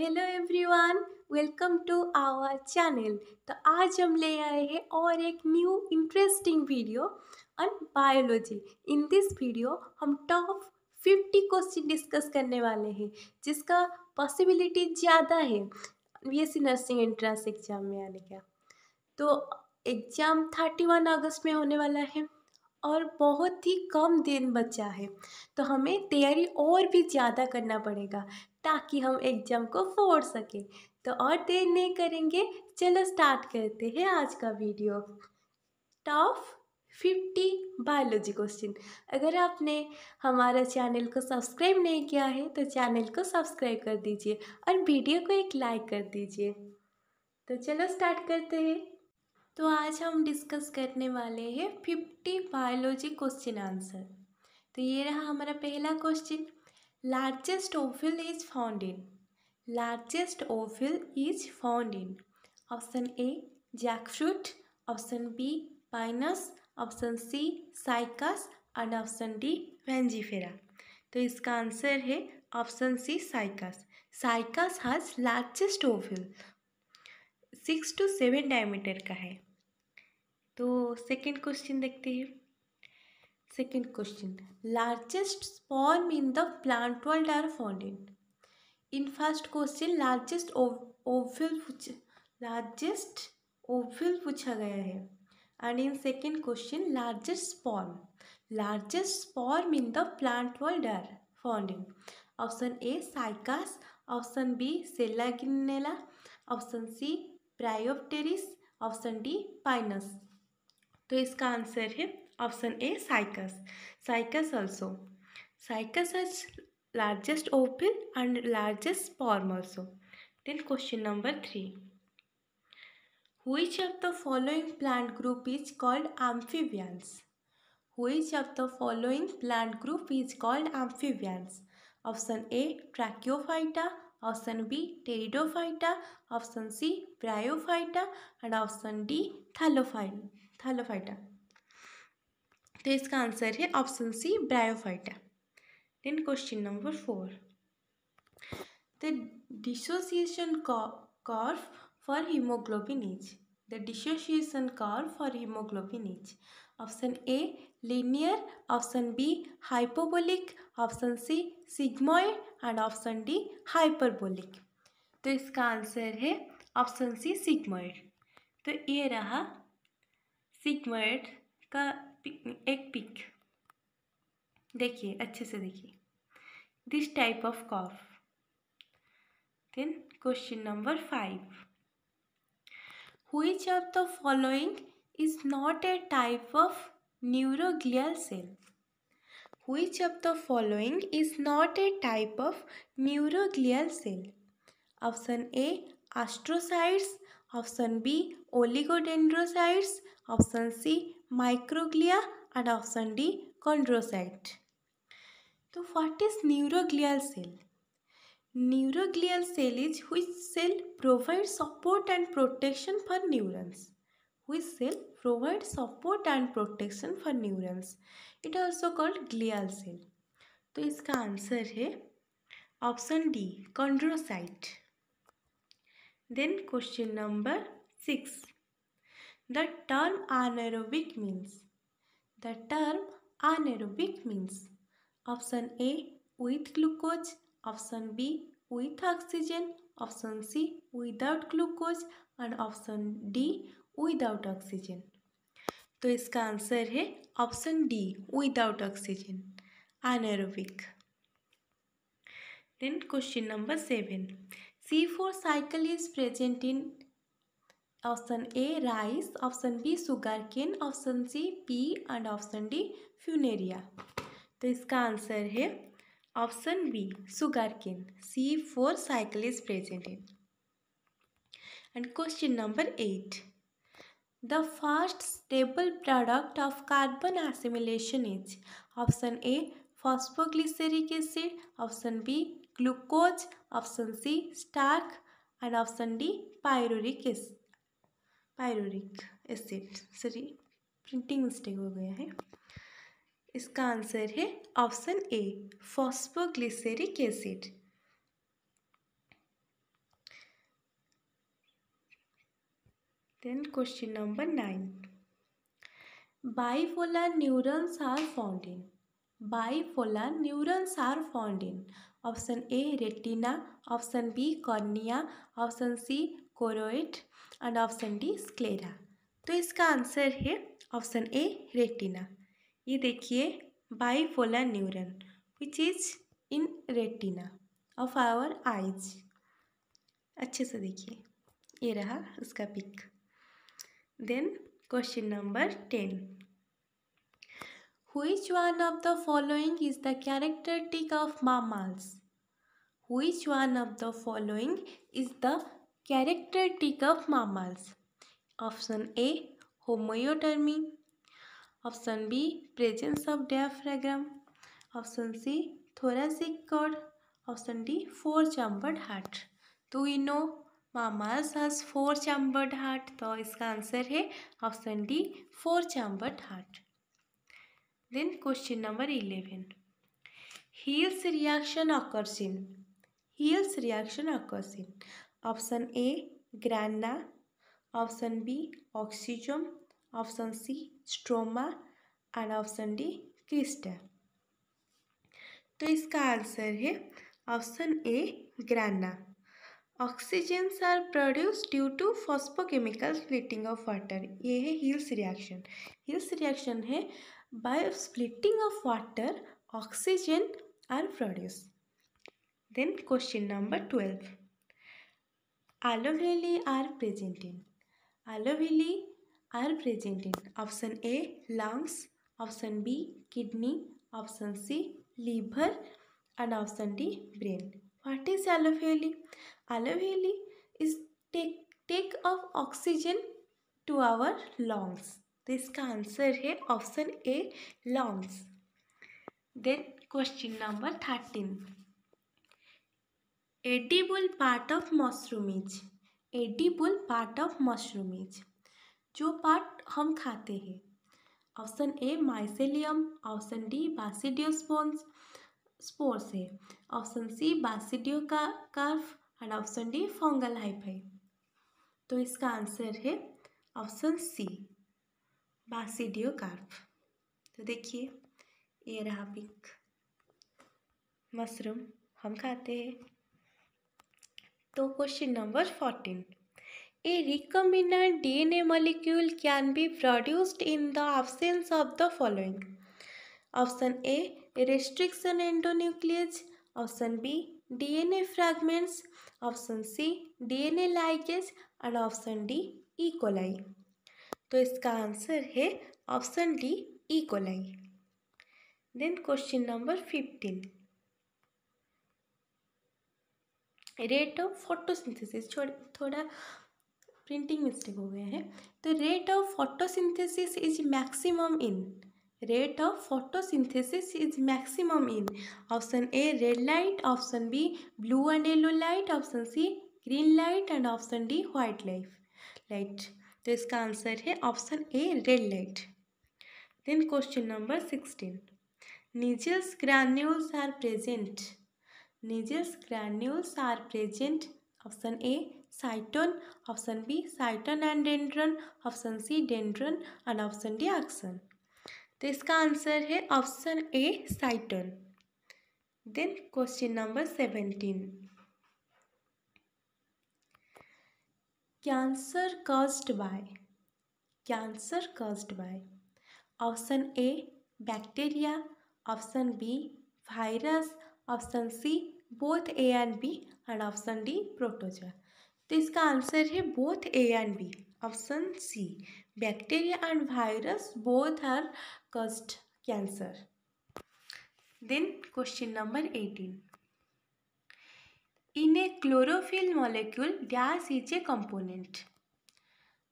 Hello everyone welcome to our channel तो आज हम ले आए हैं और एक new interesting video on biology in this video हम टॉप फिफ्टी क्वेश्चन डिस्कस करने वाले हैं जिसका पॉसिबिलिटी ज़्यादा है बीएससी नर्सिंग एंट्रेंस एग्ज़ाम में आने का तो एग्ज़ाम थर्टी वन अगस्त में होने वाला है और बहुत ही कम दिन बचा है तो हमें तैयारी और भी ज़्यादा करना पड़ेगा ताकि हम एक जम को फोड़ सकें तो और देर नहीं करेंगे चलो स्टार्ट करते हैं आज का video top fifty biology question अगर आपने हमारा चैनल को सब्सक्राइब नहीं किया है तो चैनल को सब्सक्राइब कर दीजिए और वीडियो को एक लाइक कर दीजिए तो चलो स्टार्ट करते हैं तो आज हम डिस्कस करने वाले हैं फिफ्टी बायोलॉजी क्वेश्चन आंसर तो ये रहा हमारा पहला question largest ovule is found in largest ovule is found in option a jackfruit option b Pinus option C Cycas and option D वेंजीफेरा तो इसका आंसर है option C Cycas Cycas has largest ovule six two seven diameter का है तो second question देखते हैं second question largest sperm in the plant world are found in In first question, largest ovule पूछा लार्जेस्ट ओवल पूछा गया है and in second question largest sperm largest sperm in the plant world are found in option A Cycas option B Selaginella option C Dryopteris option D Pinus तो इसका answer है Option A Cycas. Cycas also. Cycas has largest open and largest sperm also. Till question number 3. Which of the following plant group is called amphibians? Which of the following plant group is called amphibians? Option A Tracheophyta, option B Pteridophyta, option C Bryophyta and option D Thallophyta. thallophyta. तो इसका answer है option C Bryophyta then question number four the dissociation curve for haemoglobin is the dissociation curve for haemoglobin is option A linear option B hyperbolic option C sigmoid and option D hyperbolic तो इसका answer है option सी sigmoid तो ये रहा sigmoid का एक pick देखिए अच्छे से देखिए this type of curve then question number five which of the following is not a type of neuroglial cell which of the following is not a type of neuroglial cell option A astrocytes option B oligodendrocytes option C microglia and option D chondrocyte तो what is neuroglial cell neuroglial cell is which cell provide support and protection for neurons which cell provide support and protection for न्यूरन्स it also called glial cell तो इसका answer है option D chondrocyte then question number six The term anaerobic means. The term anaerobic means. Option A with glucose. Option B with oxygen. Option C without glucose. And option D without oxygen. तो इसका answer है option D without oxygen then question number seven C four cycle is present in option A rice option B sugar cane option C pea and option D Funaria तो इसका answer है option B sugar cane C four cycle is present in and question number eight the first stable product of carbon assimilation is option A phosphoglyceric acid option B glucose option C starch and option D pyruvic acid pyruvic acid sorry printing mistake हो गया है इसका answer है option A phosphoglyceric acid then question number nine bipolar neurons are found in bipolar neurons are found in option A retina option B cornea option C choroid and option D sclera तो इसका answer है option A retina ये देखिए bipolar neuron which is in retina of our eyes अच्छे से देखिए ये रहा उसका pick then question number ten which one of the following is the characteristic of mammals which one of the following is the characteristic of mammals option a homeothermy option b presence of diaphragm option c thoracic cord option d four chambered heart do we know mammals has four chambered heart तो इसका answer है option D four chambered heart then question number 11 heels reaction occurs in heels reaction occurs in option A grana option B oxysome option C stroma and option D crista तो इसका answer है option A grana oxygens are produce due to photochemical splitting of water ये है Hill's reaction Hill's reaction है by splitting of water oxygen are produce then question number twelve allovilli are present in allovilli are present in option a lungs option b kidney option c liver and option d brain what is allovilli allovilli is take take of oxygen to our lungs तो इसका answer है option A lungs then question number thirteen edible part of mushroom is part of mushrooms जो पार्ट हम खाते हैं option A mycelium option D basidiospores spores है option C basidiocarp and option D fungal hyphae तो इसका answer है option C बासिडियो कार्फ तो देखिए ये रहा पिक मशरूम हम खाते हैं तो question number fourteen a recombinant DNA molecule can be produced in the absence of the following option A restriction endonuclease option B DNA fragments option C DNA ligase and option D E coli तो इसका answer है option D E coli then question number fifteen rate of photosynthesis थोड़ा printing mistake हो गया है तो rate of photosynthesis is maximum in rate of photosynthesis is maximum in option A red light option B blue and yellow light option C green light and option D white life light तो इसका answer है option A red light then question number sixteen Nissl's granules are present Nissl's granules are present option A cyton option B cyton and dendron option C dendron and option D axon तो इसका answer है option A cyton then question number seventeen cancer caused bye cancer caused by option A bacteria option B virus option C both A and B and option D protozoa तो इसका answer है both A and B option C bacteria and virus both are caused cancer then question number eighteen in a chlorophyll molecule gas is a component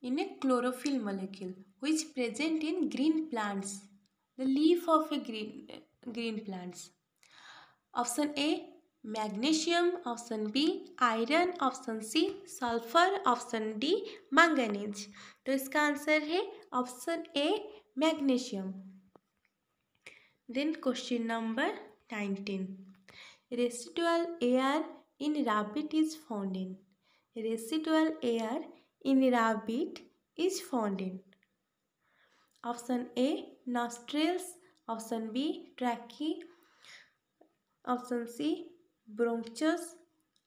in a chlorophyll molecule which present in green plants the leaf of a green green plants option A magnesium option B iron option C sulphur option D manganese तो इसका answer है option A magnesium then question number nineteen residual air in rabbit is found in residual air in rabbit is found in option A nostrils option B trachea option C bronchus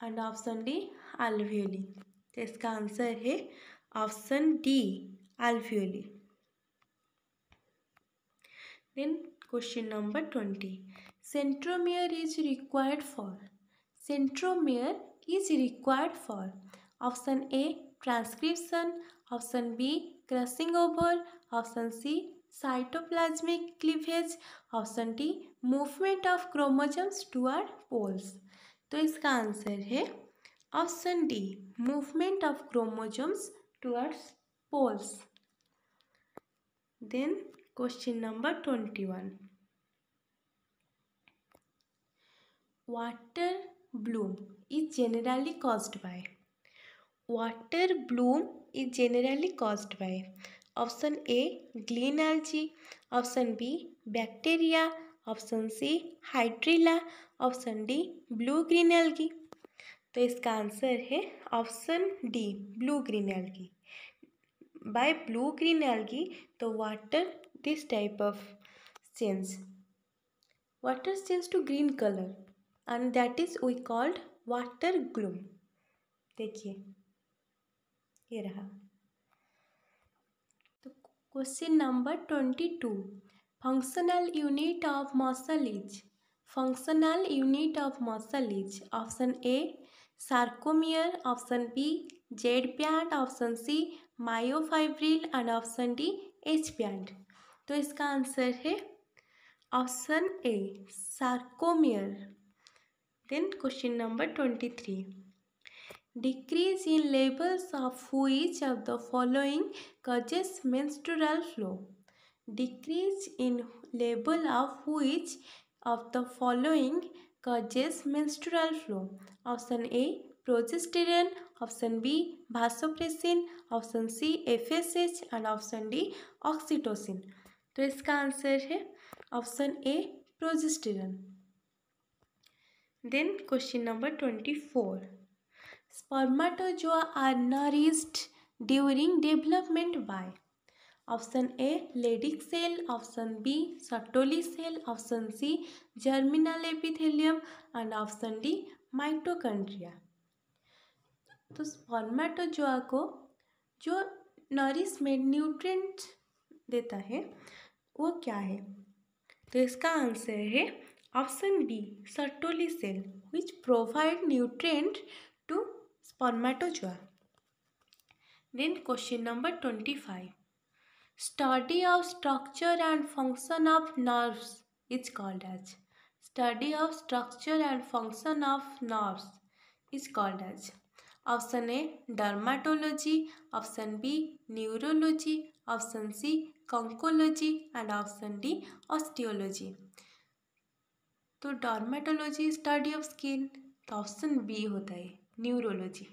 and option D alveoli तो इसका answer है option D alveoli then question number twenty centromere is required for centromere is required for option A transcription option B crossing over option C cytoplasmic cleavage option D movement of chromosomes toward poles तो इसका answer है option D movement of chromosomes towards poles then question number twenty one water bloom is generally caused by water bloom is generally caused by option A green algae option B bacteria option C Hydrilla option D blue green algae तो इसका answer है option D blue green algae की by blue green algae तो water this type of change water change to green colour and that is we called water bloom देखिए ये रहा तो question number twenty two functional unit of muscle is functional unit of muscle is option A sarcomere option B Z band option C myofibril and option D H band तो इसका answer है option A sarcomere then question number twenty three decrease in levels of which of the following causes मेन्स्टोरल flow decrease in level of which of the following causes menstrual flow option A progesterone option B vasopressin option C F S H and option D oxytocin तो इसका answer है option A progesterone then question number twenty four spermatozoa are nourished during development by option A Leydig cell option B Sertoli cell option C germinal epithelium and option D mitochondria तो जो को जो nourishment nutrient देता है वो क्या है तो इसका आंसर है option B Sertoli cell which provide nutrient to जो then question number twenty five study of structure and function of nerves is called as study of structure and function of nerves is called as option a dermatology option b neurology option c oncology and option d osteology तो dermatology study of skin तो option B होता है neurology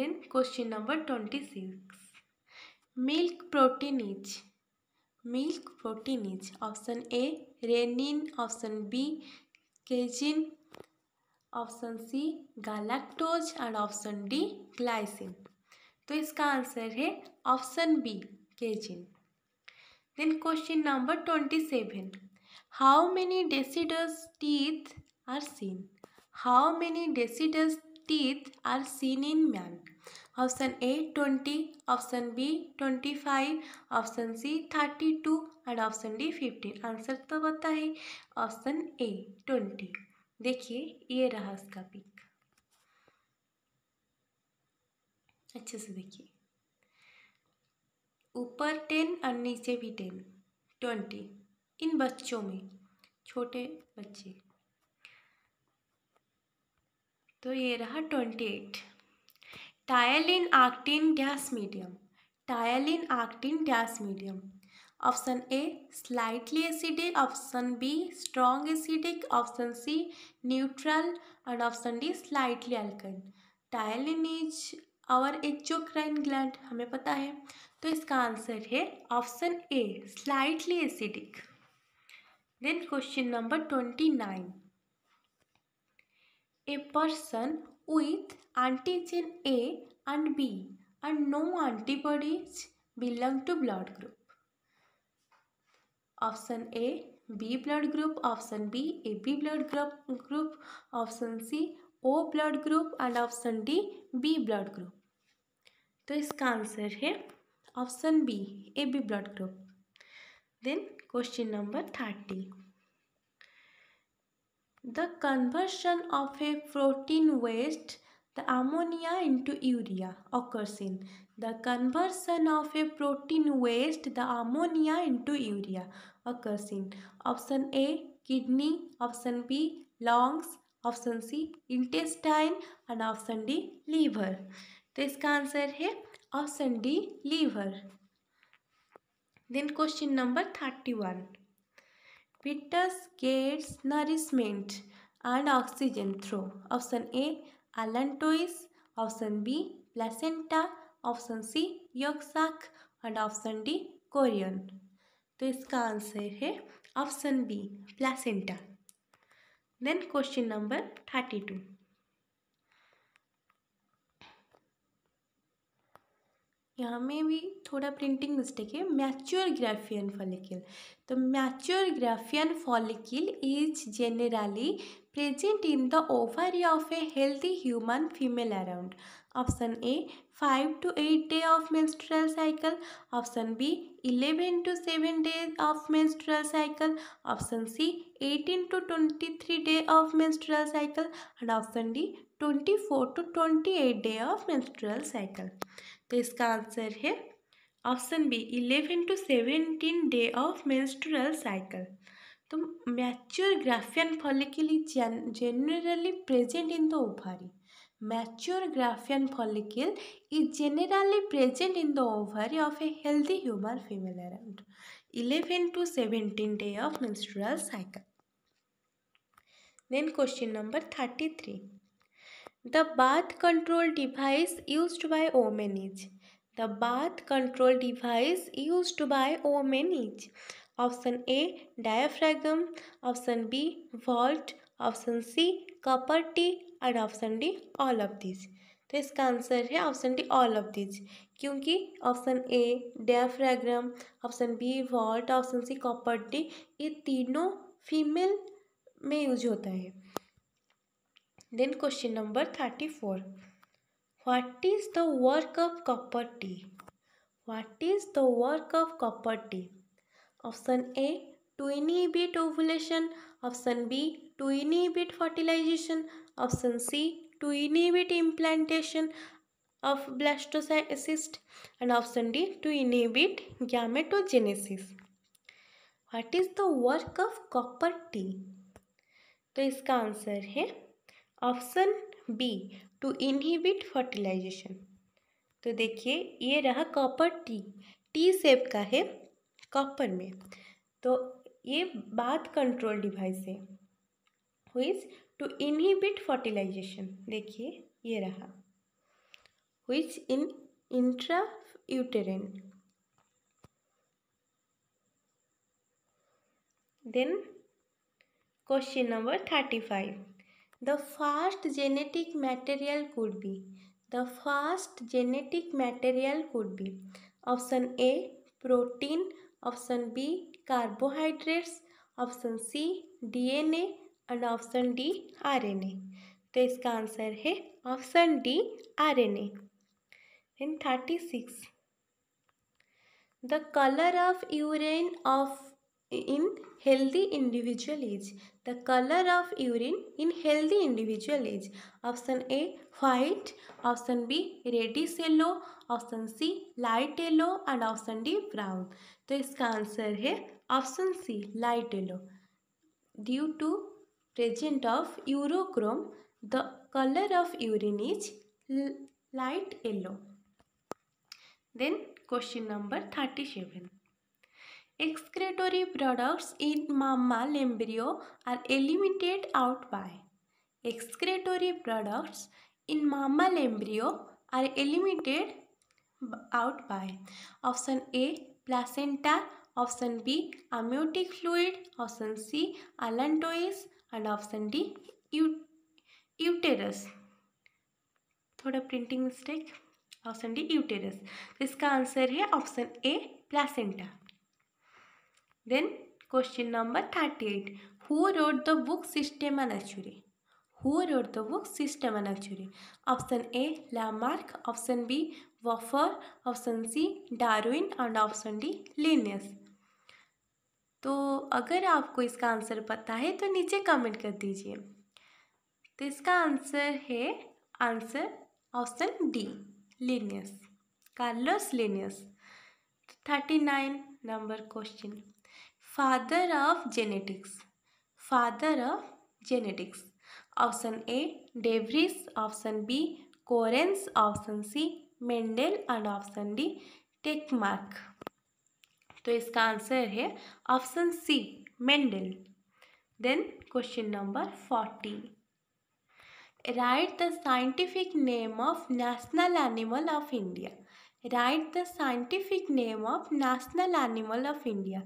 then question number twenty six milk is milk is option A rennin option B casein option C galactose and option D glycine तो इसका answer है option B casein then question number twenty seven how many deciduous teeth are seen how many deciduous teeth are seen in man option A twenty option B twenty five option C thirty two and option D fifteen answer तो है option A twenty देखिए ये रहा इसका pick अच्छे से देखिए ऊपर टेन और नीचे भी टेन ट्वेंटी इन बच्चों में छोटे बच्चे तो ये रहा twenty eight ptyalin acting gas medium ptyalin acting dash medium option A slightly acidic option B strong acidic option C neutral and option D slightly एल्कन ptyalin is our exocrine gland हमें पता है तो इसका आंसर है option A slightly acidic then question number twenty nine a person with antigen A and B and no antibodies belong to blood group. Option A B blood group, option B AB blood group, group option C O blood group and option D B blood group. तो इसका answer है option B A B blood group then question number thirty The conversion of a protein waste, the ammonia into urea occurs in. The conversion of a protein waste, the ammonia into urea occurs in. Option A, kidney. Option B, lungs. Option C, intestine. And option D, liver. This answer answer option D, liver. Then question number thirty one. Foetus gets nourishment and oxygen through option A allantois option B placenta option C yolk sac and option D chorion तो इसका answer है option B placenta then question number thirty two यहाँ में भी थोड़ा printing mistake है mature Graafian follicle तो mature Graafian follicle is generally present in the ovary of a healthy human female around option A five to eight day of menstrual cycle option B eleven to seven day of menstrual cycle option C eighteen to twenty three day of menstrual cycle and option D twenty four to twenty eight day of menstrual cycle तो इसका answer है option B eleven to seventeen day of menstrual cycle तो mature Graafian follicle generally present in the ovary mature Graafian follicle is generally present in the ovary of a healthy human female around eleven to seventeen day of menstrual cycle then question number thirty three The birth control device used by women is. The birth control device used by women is. Option A diaphragm, option B vault, option C copper T और option D all of these तो इसका answer है option D all of these क्योंकि option A diaphragm option B vault option C copper T ये तीनों female में use होता है then question number thirty four what is the work of copper T what is the work of copper T option A to inhibit ovulation option B to inhibit fertilisation option C to inhibit implantation of blastocyst and option D to inhibit gametogenesis what is the work of copper T तो इसका answer है option B to inhibit fertilisation तो देखिए ये रहा copper T T सेप का है copper में तो ये बात कंट्रोल डिवाइस है हुईज टू इनहिबिट फर्टिलाइजेशन देखिए ये रहा हुईज इन intra uterine then question number thirty five the first genetic material could be the first genetic material could be option A protein option B carbohydrates option C DNA and option D RNA तो इसका answer है option D RNA and thirty six the colour of urine of in healthy individual is the color of urine in healthy individual is option a white option b reddish yellow option c light yellow and option d brown तो इसका answer है option C light yellow due to present of urochrome the colour of urine is light yellow then question number thirty seven excretory products in mammal embryo are eliminated out by excretory products in mammal embryo are eliminated out by option a placenta option b amniotic fluid option c allantois and option d uterus थोड़ा printing mistake option D uterus तो इसका answer है option A placenta Then question number 38. Who wrote the book System and Actuary? Who wrote the book System and Actuary? Option A. Lamarck. Option B. Wofford. Option C. Darwin. And option D. Linnaeus. तो अगर आपको इसका answer पता है तो नीचे comment कर दीजिए तो इसका आंसर है answer option D Linnaeus Carolus Linnaeus thirty nine number question father of genetics father of genetics option A De Vries option B Correns option C Mendel and option D Tschermak तो इसका answer है option C Mendel then question number fourteen write the scientific name of national animal of India write the scientific name of national animal of India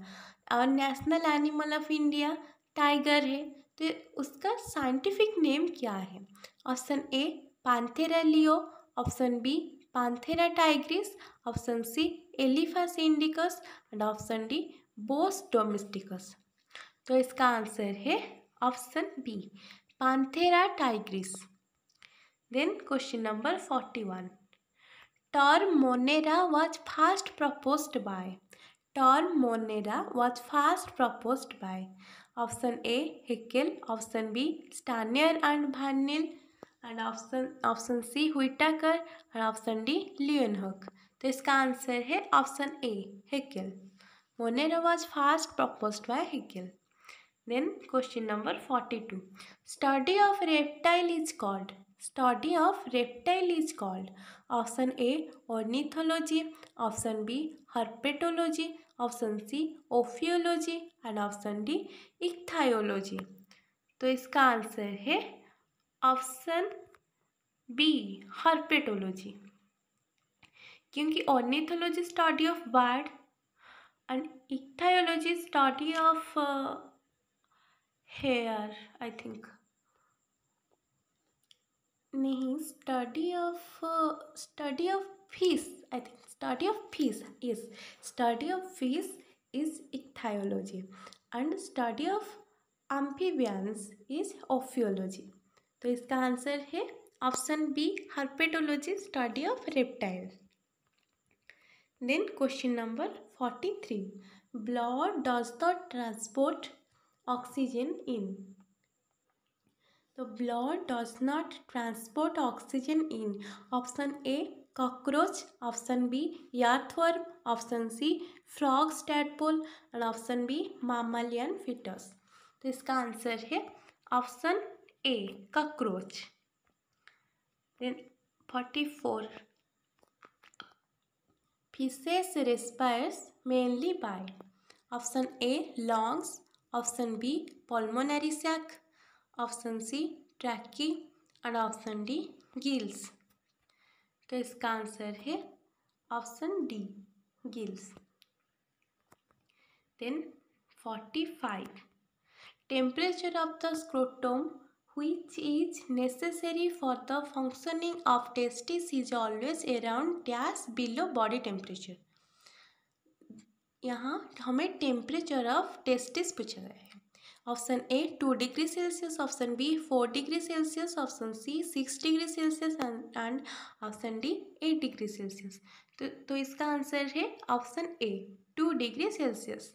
और national animal of India tiger है तो उसका scientific name क्या है option A Panthera leo option B Panthera tigris option C Elephas indicus and option D Bos domesticus तो इसका answer है option B Panthera tigris then question number forty one Term Monera was first proposed by. Term Monera was first proposed by. Option A Heckel, option B Stanier and Van Neel, and option option C Whitaker and option D Leeuwenhoek. तो इसका answer है option A Haeckel Monera was first proposed by Haeckel then question number forty two study of reptile is called study of reptile is called option a ornithology option b herpetology option c ophiology and option d ichthyology तो इसका answer है option B herpetology क्योंकि ornithology study of bird and ichthyology study of hair I think नहीं study of study of fish I think study of fish is study of fish is ichthyology and study of amphibians is ophiology तो इसका answer है option B herpetology study of reptiles then question number forty three blood does the transport oxygen in तो blood does not transport oxygen in option A cockroach option B earthworm option C frog tadpole and option B mammalian foetus तो इसका answer है option A cockroach then forty four fishes respires mainly by option A lungs option B pulmonary sac option C trachea और option D gills तो इसका answer है option D gills then forty five temperature of the scrotum which is necessary for the functioning of testis is always around dash below body temperature यहाँ हमें temperature of testis पूछा गया है option A two degree Celsius option B four degree Celsius option C six degree Celsius and option D eight degree Celsius तो, तो इसका answer है option A two degree Celsius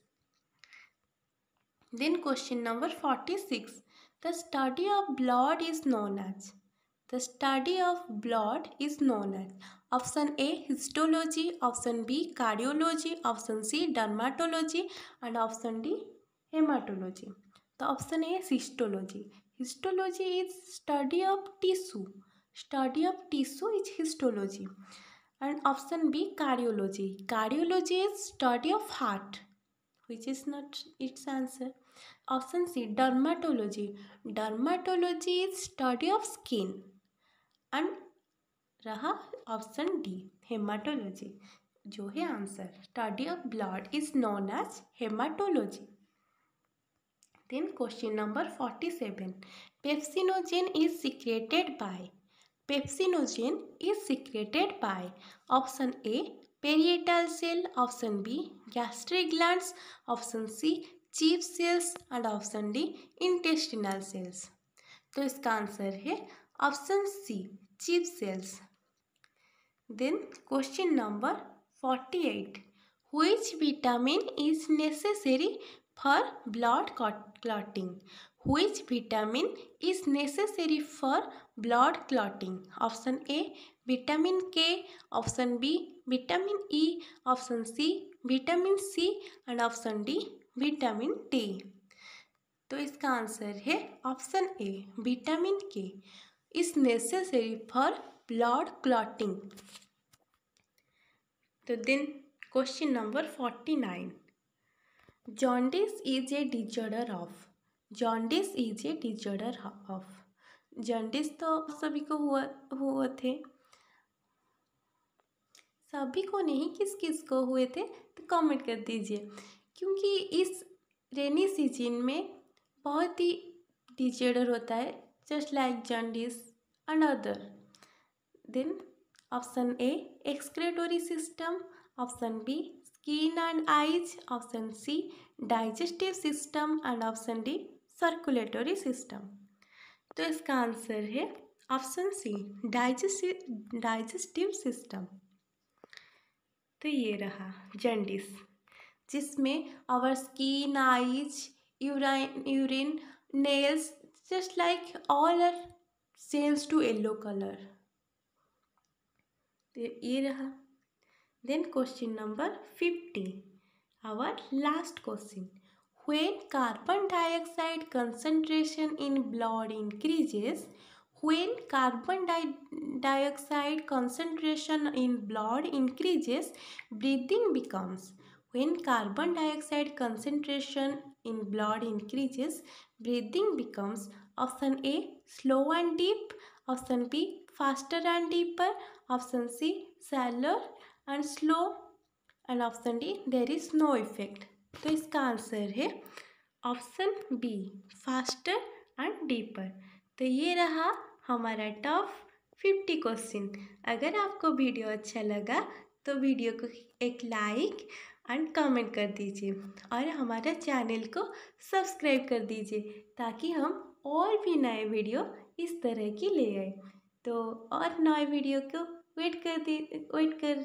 then question number forty six the study of blood is known as the study of blood is known as option A histology option B cardiology option C dermatology and option D haematology तो option A histology histology is study of tissue study of tissue is histology and option B cardiology cardiology is study of heart which is not its answer option C dermatology dermatology is study of skin and रहा option D haematology जो है answer study of blood is known as haematology then question number forty seven pepsinogen is secreted by pepsinogen is secreted by option A parietal cell option B gastric glands option C chief cells and option D intestinal cells तो इसका answer है option C chief cells then question number forty eight which vitamin is necessary for blood clotting which vitamin is necessary for blood clotting option a vitamin k option b vitamin e option c vitamin c and option d vitamin d तो इसका answer है option A vitamin K is necessary for blood clotting तो then question number forty nine jaundice is a disorder of jaundice is a disorder of jaundice तो सभी को हुआ हुए थे सभी को नहीं किस किस को हुए थे तो कमेंट कर दीजिए क्योंकि इस रेनी सीजन में बहुत ही डिजर्डर होता है just like jaundice and other than option A excretory system option B skin and eyes option c digestive system and option d circulatory system तो इसका आंसर है option C digestive digestive system तो ये रहा jaundice जिसमें our skin eyes urine urine nails just like all are cells to yellow colour तो ये रहा Then question number 50. Our last question. When carbon dioxide concentration in blood increases, when carbon di dioxide concentration in blood increases, breathing becomes. When carbon dioxide concentration in blood increases, breathing becomes option A slow and deep, option B faster and deeper, option C shallow and slow and option D there is no effect तो इसका answer है option B faster and deeper तो ये रहा हमारा top fifty question अगर आपको video अच्छा लगा तो वीडियो को एक लाइक एंड कमेंट कर दीजिए और हमारे चैनल को सब्सक्राइब कर दीजिए ताकि हम और भी नए वीडियो इस तरह की ले आए तो और नए वीडियो को वेट कर दी वेट कर